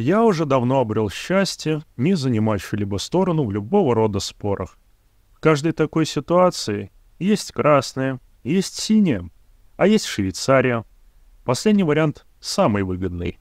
Я уже давно обрел счастье не занимать либо сторону в любого рода спорах. В каждой такой ситуации есть красное, есть синее, а есть Швейцария. Последний вариант самый выгодный.